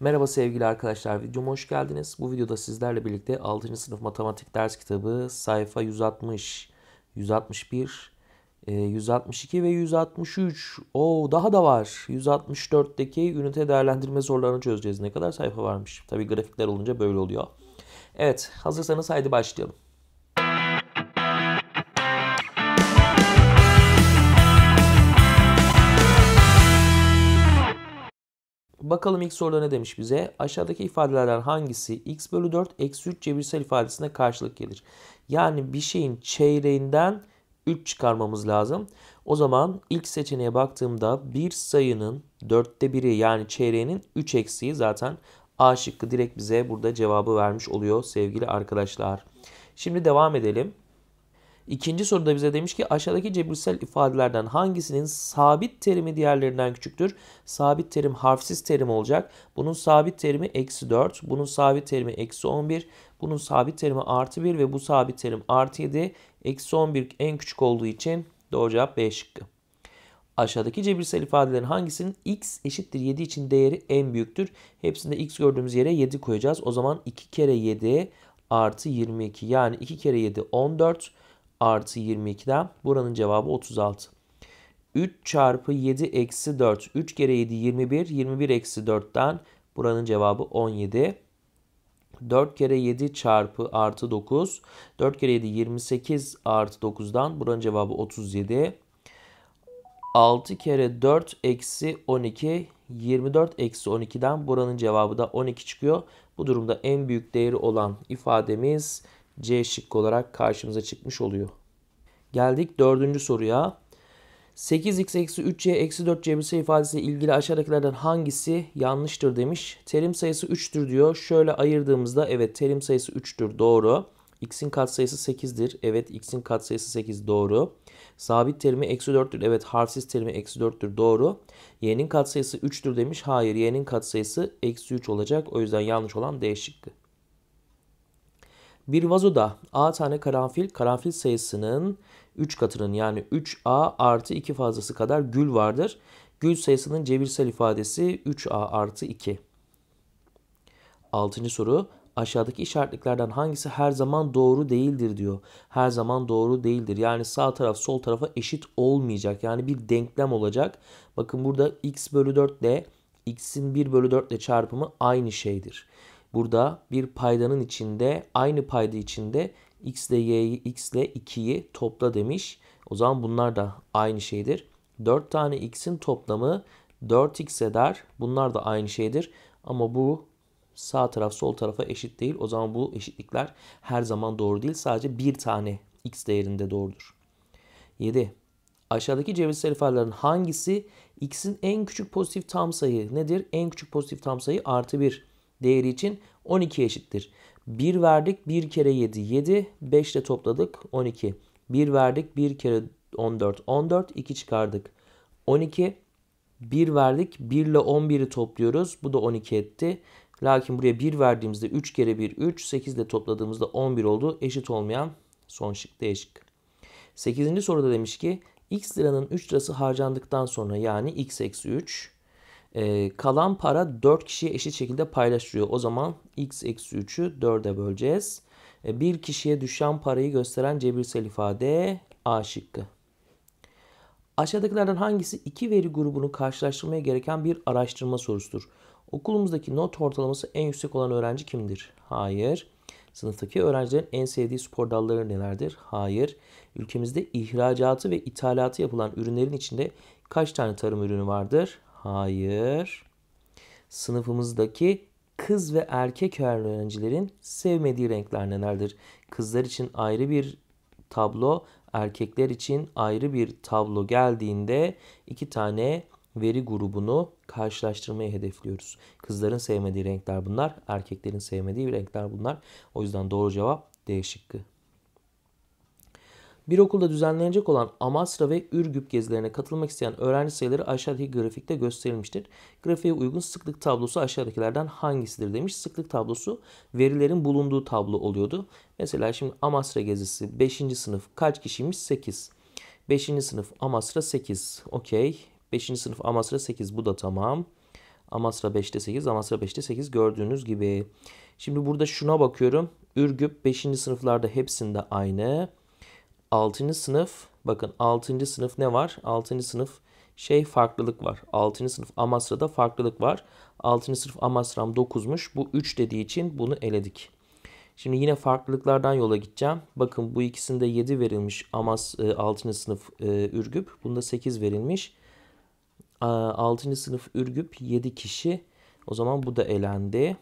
Merhaba sevgili arkadaşlar, videoma hoş geldiniz. Bu videoda sizlerle birlikte 6. sınıf matematik ders kitabı sayfa 160, 161, 162 ve 163. O daha da var. 164'teki ünite değerlendirme sorularını çözeceğiz. Ne kadar sayfa varmış. Tabi grafikler olunca böyle oluyor. Evet, hazırsanız haydi başlayalım. Bakalım ilk soruda ne demiş bize? Aşağıdaki ifadelerden hangisi x bölü 4 eksi 3 cebirsel ifadesine karşılık gelir? Yani bir şeyin çeyreğinden 3 çıkarmamız lazım. O zaman ilk seçeneğe baktığımda bir sayının 4'te biri yani çeyreğinin 3 eksiği zaten A şıkkı direkt bize burada cevabı vermiş oluyor sevgili arkadaşlar. Şimdi devam edelim. İkinci soruda bize demiş ki aşağıdaki cebirsel ifadelerden hangisinin sabit terimi diğerlerinden küçüktür? Sabit terim harfsiz terim olacak. Bunun sabit terimi eksi 4, bunun sabit terimi eksi 11, bunun sabit terimi artı 1 ve bu sabit terim artı 7. Eksi 11 en küçük olduğu için doğru cevap B şıkkı. Aşağıdaki cebirsel ifadelerin hangisinin x eşittir 7 için değeri en büyüktür? Hepsinde x gördüğümüz yere 7 koyacağız. O zaman 2 kere 7 artı 22 yani 2 kere 7 14 artı 22'den buranın cevabı 36. 3 çarpı 7 eksi 4. 3 kere 7 21. 21 eksi 4'ten buranın cevabı 17. 4 kere 7 çarpı artı 9. 4 kere 7 28 artı 9'dan buranın cevabı 37. 6 kere 4 eksi 12 24 eksi 12'den buranın cevabı da 12 çıkıyor. Bu durumda en büyük değeri olan ifademiz C şıkkı olarak karşımıza çıkmış oluyor. Geldik dördüncü soruya. 8x eksi 3c eksi 4c birisi ifadesiyle ilgili aşağıdakilerden hangisi yanlıştır demiş. Terim sayısı 3'tür diyor. Şöyle ayırdığımızda evet terim sayısı 3'tür doğru. x'in katsayısı 8'dir. Evet x'in katsayısı 8 doğru. Sabit terimi eksi 4'tür. Evet harfsiz terimi eksi 4'tür doğru. y'nin katsayısı 3'tür demiş. Hayır y'nin katsayısı eksi 3 olacak. O yüzden yanlış olan D şıkkı. Bir vazoda A tane karanfil, karanfil sayısının 3 katının yani 3A artı 2 fazlası kadar gül vardır. Gül sayısının cebirsel ifadesi 3A artı 2. Altıncı soru aşağıdaki işaretliklerden hangisi her zaman doğru değildir diyor. Her zaman doğru değildir. Yani sağ taraf sol tarafa eşit olmayacak. Yani bir denklem olacak. Bakın burada x bölü 4 ile x'in 1 bölü 4 ile çarpımı aynı şeydir. Burada bir paydanın içinde aynı payda içinde x ile y'yi x ile 2'yi topla demiş. O zaman bunlar da aynı şeydir. 4 tane x'in toplamı 4x eder. Bunlar da aynı şeydir. Ama bu sağ taraf sol tarafa eşit değil. O zaman bu eşitlikler her zaman doğru değil. Sadece bir tane x değerinde doğrudur. 7. Aşağıdaki cebirsel ifadelerin hangisi x'in en küçük pozitif tam sayı nedir? En küçük pozitif tam sayı artı 1 değeri için 12 eşittir. 1 verdik 1 kere 7 7 5 ile topladık 12. 1 verdik 1 kere 14 14 2 çıkardık. 12 1 verdik 1 ile 11'i topluyoruz bu da 12 etti. Lakin buraya 1 verdiğimizde 3 kere 1 3 8 ile topladığımızda 11 oldu eşit olmayan son şık D 8. soruda demiş ki x liranın 3 lirası harcandıktan sonra yani x eksi 3 e, kalan para 4 kişiye eşit şekilde paylaşılıyor. O zaman x eksi 3'ü 4'e böleceğiz. E, bir kişiye düşen parayı gösteren cebirsel ifade A şıkkı. Aşağıdakilerden hangisi iki veri grubunu karşılaştırmaya gereken bir araştırma sorusudur? Okulumuzdaki not ortalaması en yüksek olan öğrenci kimdir? Hayır. Sınıftaki öğrencilerin en sevdiği spor dalları nelerdir? Hayır. Ülkemizde ihracatı ve ithalatı yapılan ürünlerin içinde kaç tane tarım ürünü vardır? Hayır. Sınıfımızdaki kız ve erkek öğrencilerin sevmediği renkler nelerdir? Kızlar için ayrı bir tablo, erkekler için ayrı bir tablo geldiğinde iki tane veri grubunu karşılaştırmayı hedefliyoruz. Kızların sevmediği renkler bunlar, erkeklerin sevmediği renkler bunlar. O yüzden doğru cevap D şıkkı. Bir okulda düzenlenecek olan Amasra ve Ürgüp gezilerine katılmak isteyen öğrenci sayıları aşağıdaki grafikte gösterilmiştir. Grafiğe uygun sıklık tablosu aşağıdakilerden hangisidir demiş. Sıklık tablosu verilerin bulunduğu tablo oluyordu. Mesela şimdi Amasra gezisi 5. sınıf kaç kişiymiş? 8. 5. sınıf Amasra 8. Okey. 5. sınıf Amasra 8 bu da tamam. Amasra 5'te 8, Amasra 5'te 8 gördüğünüz gibi. Şimdi burada şuna bakıyorum. Ürgüp 5. sınıflarda hepsinde aynı. 6. sınıf bakın 6. sınıf ne var? 6. sınıf şey farklılık var. 6. sınıf Amasra'da farklılık var. 6. sınıf Amasra'm 9'muş. Bu 3 dediği için bunu eledik. Şimdi yine farklılıklardan yola gideceğim. Bakın bu ikisinde 7 verilmiş Amas 6. E, e, sınıf Ürgüp. Bunda 8 verilmiş. 6. sınıf Ürgüp 7 kişi. O zaman bu da elendi.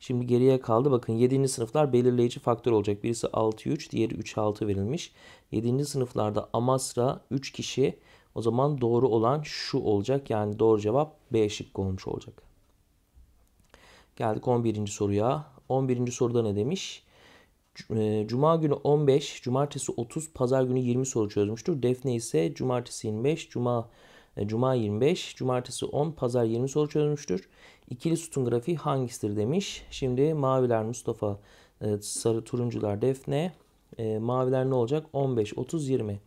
Şimdi geriye kaldı. Bakın 7. sınıflar belirleyici faktör olacak. Birisi 6-3, diğeri 3-6 verilmiş. 7. sınıflarda Amasra 3 kişi. O zaman doğru olan şu olacak. Yani doğru cevap B şıkkı olmuş olacak. Geldik 11. soruya. 11. soruda ne demiş? E, cuma günü 15, cumartesi 30, pazar günü 20 soru çözmüştür. Defne ise cumartesi 25, cuma e, Cuma 25, cumartesi 10, pazar 20 soru çözmüştür. İkili sütun grafiği hangisidir demiş. Şimdi maviler Mustafa, e, sarı turuncular Defne. E, maviler ne olacak? 15, 30, 20.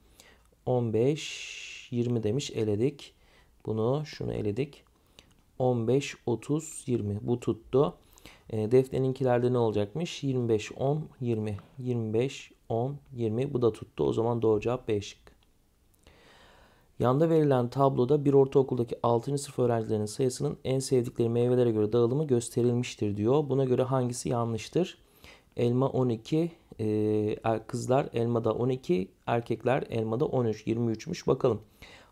15, 20 demiş eledik. Bunu şunu eledik. 15, 30, 20. Bu tuttu. Defne'ninkilerde ne olacakmış? 25, 10, 20. 25, 10, 20. Bu da tuttu. O zaman doğru cevap 5. Yanda verilen tabloda bir ortaokuldaki 6. sınıf öğrencilerinin sayısının en sevdikleri meyvelere göre dağılımı gösterilmiştir diyor. Buna göre hangisi yanlıştır? Elma 12, e, er, kızlar elmada 12, erkekler elmada 13, 23'müş bakalım.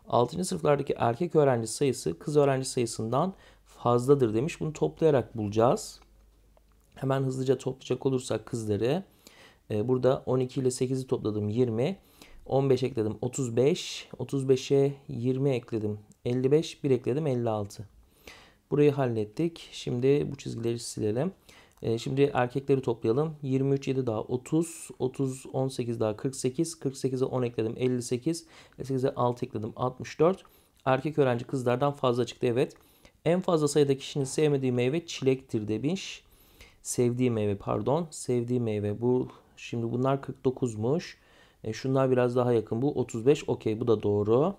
6. sınıflardaki erkek öğrenci sayısı kız öğrenci sayısından fazladır demiş. Bunu toplayarak bulacağız. Hemen hızlıca toplayacak olursak kızları. E, burada 12 ile 8'i topladım 20. 20. 15 ekledim 35. 35'e 20 ekledim 55. 1 ekledim 56. Burayı hallettik. Şimdi bu çizgileri silelim. Ee, şimdi erkekleri toplayalım. 23, 7 daha 30. 30, 18 daha 48. 48'e 10 ekledim 58. 8'e 6 ekledim 64. Erkek öğrenci kızlardan fazla çıktı evet. En fazla sayıda kişinin sevmediği meyve çilektir demiş. Sevdiği meyve pardon. Sevdiği meyve bu. Şimdi bunlar 49'muş. E, şunlar biraz daha yakın. Bu 35 okey bu da doğru.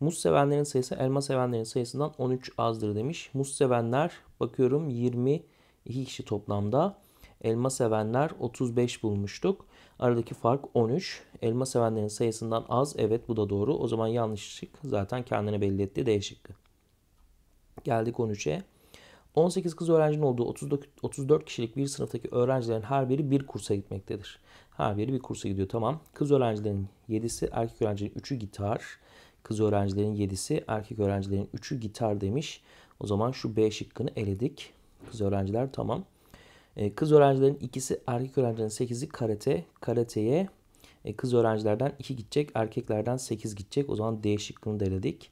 Muz sevenlerin sayısı elma sevenlerin sayısından 13 azdır demiş. Muz sevenler bakıyorum 22 kişi toplamda. Elma sevenler 35 bulmuştuk. Aradaki fark 13. Elma sevenlerin sayısından az. Evet bu da doğru. O zaman yanlışlık, zaten kendine belli etti. D şıkkı. Geldik 13'e. 18 kız öğrencinin olduğu 34 kişilik bir sınıftaki öğrencilerin her biri bir kursa gitmektedir. Her biri bir kursa gidiyor tamam. Kız öğrencilerin 7'si, erkek öğrencilerin 3'ü gitar. Kız öğrencilerin 7'si, erkek öğrencilerin 3'ü gitar demiş. O zaman şu B şıkkını eledik. Kız öğrenciler tamam. E, kız öğrencilerin ikisi, erkek öğrencilerin 8'i karate. Karateye e, kız öğrencilerden 2 gidecek, erkeklerden 8 gidecek. O zaman D şıkkını da eledik.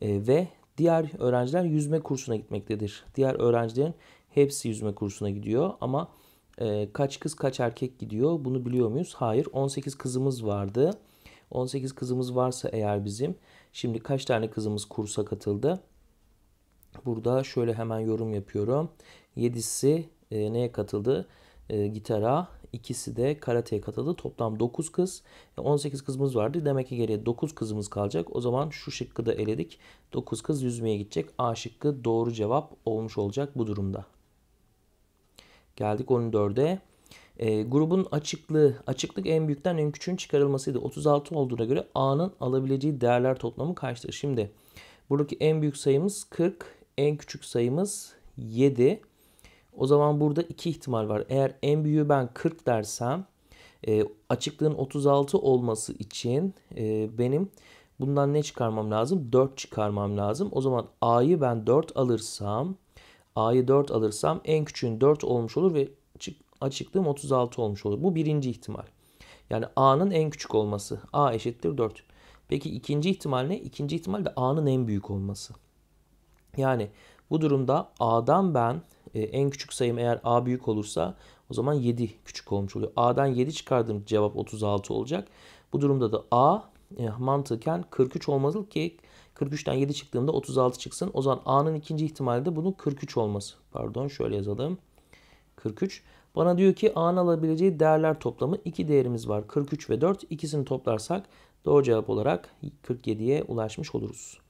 E, ve Diğer öğrenciler yüzme kursuna gitmektedir. Diğer öğrencilerin hepsi yüzme kursuna gidiyor ama e, kaç kız kaç erkek gidiyor bunu biliyor muyuz? Hayır 18 kızımız vardı. 18 kızımız varsa eğer bizim şimdi kaç tane kızımız kursa katıldı? Burada şöyle hemen yorum yapıyorum. 7'si e, neye katıldı? e, gitara. İkisi de karateye katıldı. Toplam 9 kız. 18 e, kızımız vardı. Demek ki geriye 9 kızımız kalacak. O zaman şu şıkkı da eledik. 9 kız yüzmeye gidecek. A şıkkı doğru cevap olmuş olacak bu durumda. Geldik 14'e. E, grubun açıklığı, açıklık en büyükten en küçüğün çıkarılmasıydı. 36 olduğuna göre A'nın alabileceği değerler toplamı kaçtır? Şimdi buradaki en büyük sayımız 40, en küçük sayımız 7. O zaman burada iki ihtimal var. Eğer en büyüğü ben 40 dersem e, açıklığın 36 olması için e, benim bundan ne çıkarmam lazım? 4 çıkarmam lazım. O zaman A'yı ben 4 alırsam A'yı 4 alırsam en küçüğün 4 olmuş olur ve açıklığım 36 olmuş olur. Bu birinci ihtimal. Yani A'nın en küçük olması. A eşittir 4. Peki ikinci ihtimal ne? İkinci ihtimal de A'nın en büyük olması. Yani bu durumda A'dan ben e, en küçük sayım eğer a büyük olursa o zaman 7 küçük olmuş oluyor. A'dan 7 çıkardım, cevap 36 olacak. Bu durumda da A e, mantıken 43 olmalı ki 43'ten 7 çıktığımda 36 çıksın. O zaman A'nın ikinci ihtimali de bunun 43 olması. Pardon şöyle yazalım. 43. Bana diyor ki A'nın alabileceği değerler toplamı 2 değerimiz var. 43 ve 4. İkisini toplarsak doğru cevap olarak 47'ye ulaşmış oluruz.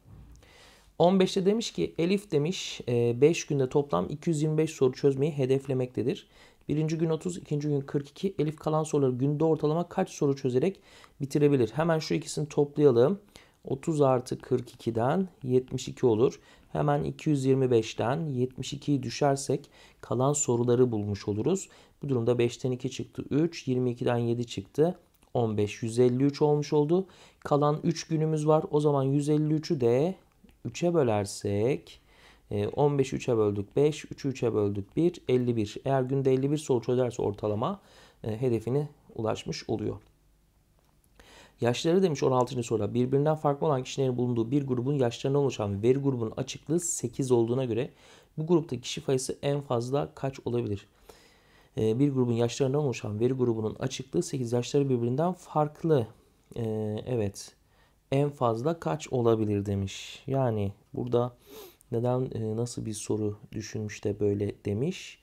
15'te demiş ki Elif demiş 5 e, günde toplam 225 soru çözmeyi hedeflemektedir. Birinci gün 30, ikinci gün 42. Elif kalan soruları günde ortalama kaç soru çözerek bitirebilir? Hemen şu ikisini toplayalım. 30 artı 42'den 72 olur. Hemen 225'ten 72'yi düşersek kalan soruları bulmuş oluruz. Bu durumda 5'ten 2 çıktı 3, 22'den 7 çıktı 15, 153 olmuş oldu. Kalan 3 günümüz var. O zaman 153'ü de 3'e bölersek 15'i 3'e böldük 5, 3'ü 3'e böldük 1, 51. Eğer günde 51 soru çözerse ortalama e, hedefine ulaşmış oluyor. Yaşları demiş 16. soruda birbirinden farklı olan kişilerin bulunduğu bir grubun yaşlarına oluşan veri grubunun açıklığı 8 olduğuna göre bu grupta kişi sayısı en fazla kaç olabilir? E, bir grubun yaşlarından oluşan veri grubunun açıklığı 8 yaşları birbirinden farklı. E, evet en fazla kaç olabilir demiş. Yani burada neden e, nasıl bir soru düşünmüş de böyle demiş.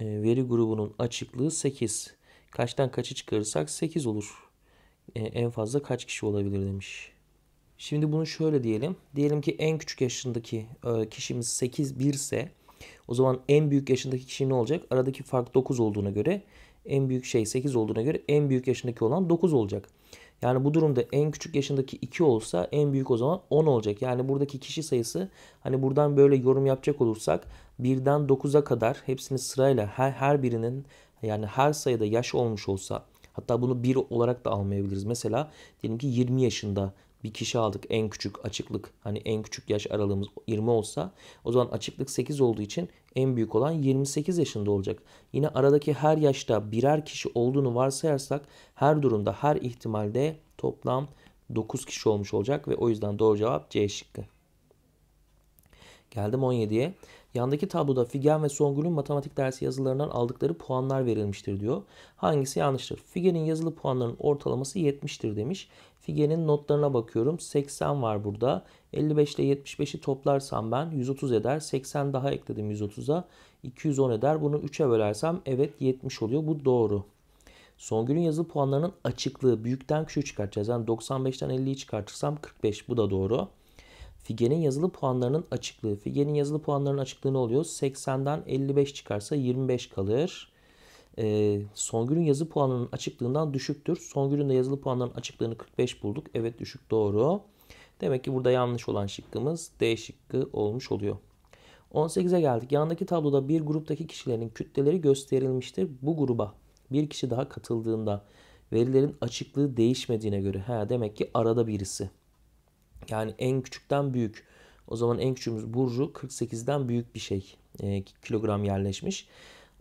E, veri grubunun açıklığı 8. Kaçtan kaçı çıkarırsak 8 olur. E, en fazla kaç kişi olabilir demiş. Şimdi bunu şöyle diyelim. Diyelim ki en küçük yaşındaki kişimiz 8 1 ise o zaman en büyük yaşındaki kişi ne olacak? Aradaki fark 9 olduğuna göre en büyük şey 8 olduğuna göre en büyük yaşındaki olan 9 olacak. Yani bu durumda en küçük yaşındaki 2 olsa en büyük o zaman 10 olacak. Yani buradaki kişi sayısı hani buradan böyle yorum yapacak olursak 1'den 9'a kadar hepsini sırayla her, her birinin yani her sayıda yaş olmuş olsa hatta bunu 1 olarak da almayabiliriz. Mesela diyelim ki 20 yaşında bir kişi aldık en küçük açıklık hani en küçük yaş aralığımız 20 olsa o zaman açıklık 8 olduğu için en büyük olan 28 yaşında olacak. Yine aradaki her yaşta birer kişi olduğunu varsayarsak her durumda her ihtimalde toplam 9 kişi olmuş olacak ve o yüzden doğru cevap C şıkkı. Geldim 17'ye. Yandaki tabloda Figen ve Songül'ün matematik dersi yazılarından aldıkları puanlar verilmiştir diyor. Hangisi yanlıştır? Figen'in yazılı puanlarının ortalaması 70'tir demiş. Figen'in notlarına bakıyorum. 80 var burada. 55 ile 75'i toplarsam ben 130 eder. 80 daha ekledim 130'a. 210 eder. Bunu 3'e bölersem evet 70 oluyor. Bu doğru. Songül'ün yazılı puanlarının açıklığı büyükten küçüğü çıkartacağız. Yani 95'ten 50'yi çıkartırsam 45 bu da doğru. Fige'nin yazılı puanlarının açıklığı. Fige'nin yazılı puanlarının açıklığı ne oluyor? 80'den 55 çıkarsa 25 kalır. E, Songül'ün yazı puanının açıklığından düşüktür. Songül'ün de yazılı puanlarının açıklığını 45 bulduk. Evet düşük doğru. Demek ki burada yanlış olan şıkkımız D şıkkı olmuş oluyor. 18'e geldik. Yandaki tabloda bir gruptaki kişilerin kütleleri gösterilmiştir. Bu gruba bir kişi daha katıldığında verilerin açıklığı değişmediğine göre ha demek ki arada birisi. Yani en küçükten büyük. O zaman en küçüğümüz Burcu 48'den büyük bir şey e, kilogram yerleşmiş.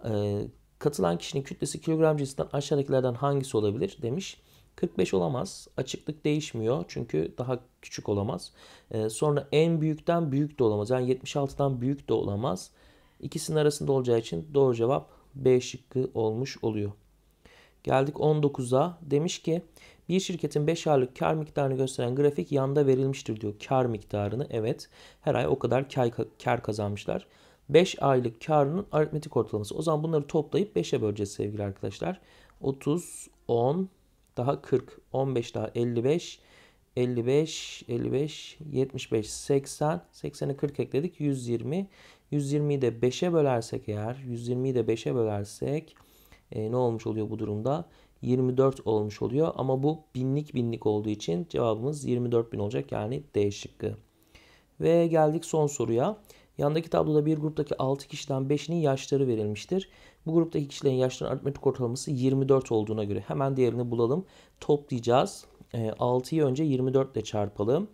E, katılan kişinin kütlesi kilogram cinsinden aşağıdakilerden hangisi olabilir demiş. 45 olamaz. Açıklık değişmiyor çünkü daha küçük olamaz. E, sonra en büyükten büyük de olamaz. Yani 76'dan büyük de olamaz. İkisinin arasında olacağı için doğru cevap B şıkkı olmuş oluyor. Geldik 19'a. Demiş ki bir şirketin 5 aylık kar miktarını gösteren grafik yanda verilmiştir diyor. Kar miktarını evet her ay o kadar kar, kazanmışlar. 5 aylık karının aritmetik ortalaması. O zaman bunları toplayıp 5'e böleceğiz sevgili arkadaşlar. 30, 10, daha 40, 15 daha 55, 55, 55, 75, 80, 80'e 40 ekledik 120. 120'yi de 5'e bölersek eğer, 120'yi de 5'e bölersek e, ne olmuş oluyor bu durumda? 24 olmuş oluyor. Ama bu binlik binlik olduğu için cevabımız 24 bin olacak yani D şıkkı. Ve geldik son soruya. Yandaki tabloda bir gruptaki 6 kişiden 5'inin yaşları verilmiştir. Bu gruptaki kişilerin yaşlarının aritmetik ortalaması 24 olduğuna göre hemen diğerini bulalım. Toplayacağız. 6'yı ee, önce 24 ile çarpalım.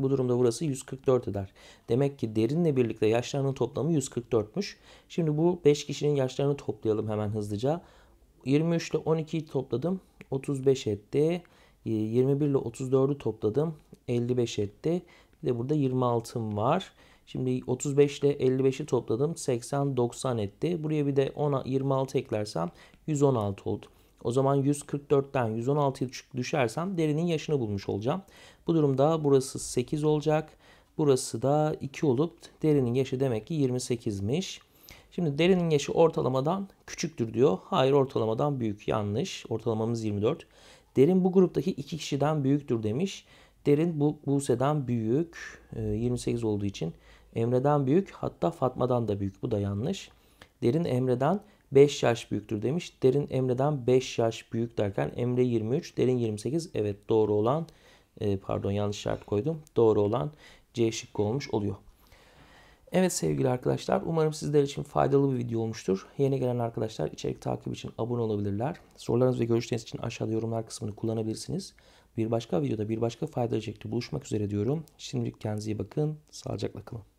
Bu durumda burası 144 eder. Demek ki derinle birlikte yaşlarının toplamı 144'müş. Şimdi bu 5 kişinin yaşlarını toplayalım hemen hızlıca. 23 ile 12'yi topladım. 35 etti. 21 ee, ile 34'ü topladım. 55 etti. Bir de burada 26'm var. Şimdi 35 ile 55'i topladım. 80, 90 etti. Buraya bir de 10'a 26 eklersem 116 oldu. O zaman 144'ten 116'ya düşersem derinin yaşını bulmuş olacağım. Bu durumda burası 8 olacak. Burası da 2 olup derinin yaşı demek ki 28'miş. Şimdi derinin yaşı ortalamadan küçüktür diyor. Hayır ortalamadan büyük. Yanlış. Ortalamamız 24. Derin bu gruptaki iki kişiden büyüktür demiş. Derin bu Buse'den büyük. 28 ee, olduğu için Emre'den büyük. Hatta Fatma'dan da büyük. Bu da yanlış. Derin Emre'den 5 yaş büyüktür demiş. Derin Emre'den 5 yaş büyük derken Emre 23, Derin 28. Evet doğru olan e, pardon yanlış şart koydum. Doğru olan C şıkkı olmuş oluyor. Evet sevgili arkadaşlar umarım sizler için faydalı bir video olmuştur. Yeni gelen arkadaşlar içerik takip için abone olabilirler. Sorularınız ve görüşleriniz için aşağıda yorumlar kısmını kullanabilirsiniz. Bir başka videoda bir başka faydalı içerikte buluşmak üzere diyorum. Şimdilik kendinize iyi bakın. Sağlıcakla kalın.